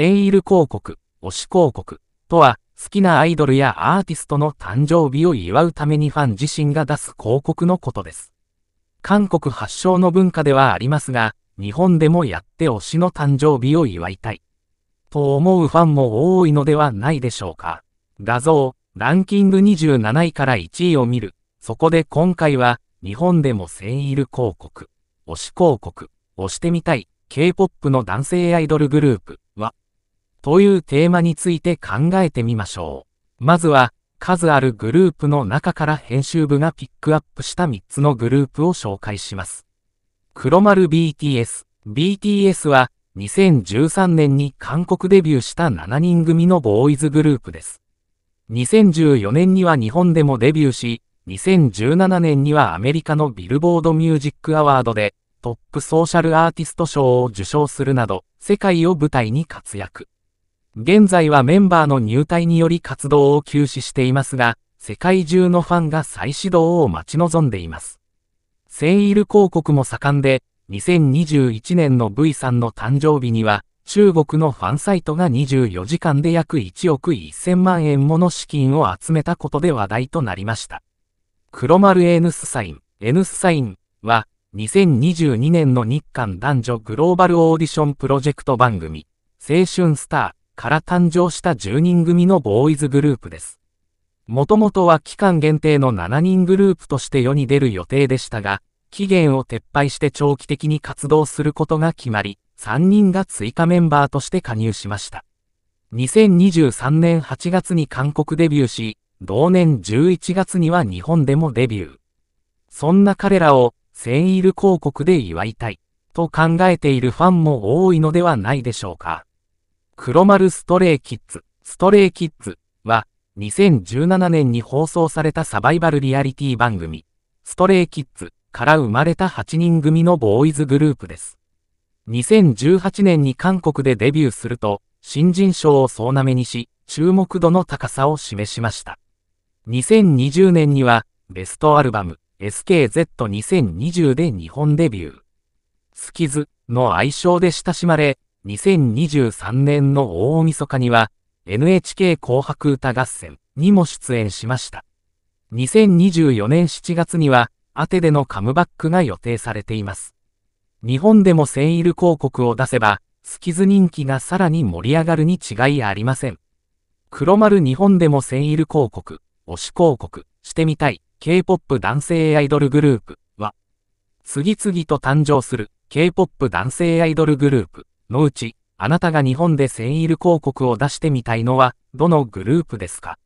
セイール広告、推し広告とは、好きなアイドルやアーティストの誕生日を祝うためにファン自身が出す広告のことです。韓国発祥の文化ではありますが、日本でもやって推しの誕生日を祝いたい。と思うファンも多いのではないでしょうか。画像、ランキング27位から1位を見る。そこで今回は、日本でもセイール広告、推し広告、推してみたい、K-POP の男性アイドルグループは、というテーマについて考えてみましょう。まずは、数あるグループの中から編集部がピックアップした3つのグループを紹介します。黒丸 BTS。BTS は2013年に韓国デビューした7人組のボーイズグループです。2014年には日本でもデビューし、2017年にはアメリカのビルボードミュージックアワードでトップソーシャルアーティスト賞を受賞するなど、世界を舞台に活躍。現在はメンバーの入隊により活動を休止していますが、世界中のファンが再始動を待ち望んでいます。セイール広告も盛んで、2021年の V さんの誕生日には、中国のファンサイトが24時間で約1億1000万円もの資金を集めたことで話題となりました。黒丸 N スサイン、N スサインは、2022年の日韓男女グローバルオーディションプロジェクト番組、青春スター、から誕生した10人組のボーイズグループです。もともとは期間限定の7人グループとして世に出る予定でしたが、期限を撤廃して長期的に活動することが決まり、3人が追加メンバーとして加入しました。2023年8月に韓国デビューし、同年11月には日本でもデビュー。そんな彼らを、センイル広告で祝いたい、と考えているファンも多いのではないでしょうか。黒丸ストレイキッズ、ストレイキッズは、2017年に放送されたサバイバルリアリティ番組、ストレイキッズから生まれた8人組のボーイズグループです。2018年に韓国でデビューすると、新人賞を総なめにし、注目度の高さを示しました。2020年には、ベストアルバム、SKZ2020 で日本デビュー。スキズの愛称で親しまれ、2023年の大晦日には、NHK 紅白歌合戦にも出演しました。2024年7月には、アテでのカムバックが予定されています。日本でもセイル広告を出せば、スキズ人気がさらに盛り上がるに違いありません。黒丸日本でもセイル広告、推し広告、してみたい、K-POP 男性アイドルグループは、次々と誕生する K-POP 男性アイドルグループのうち、あなたが日本でセンイル広告を出してみたいのは、どのグループですか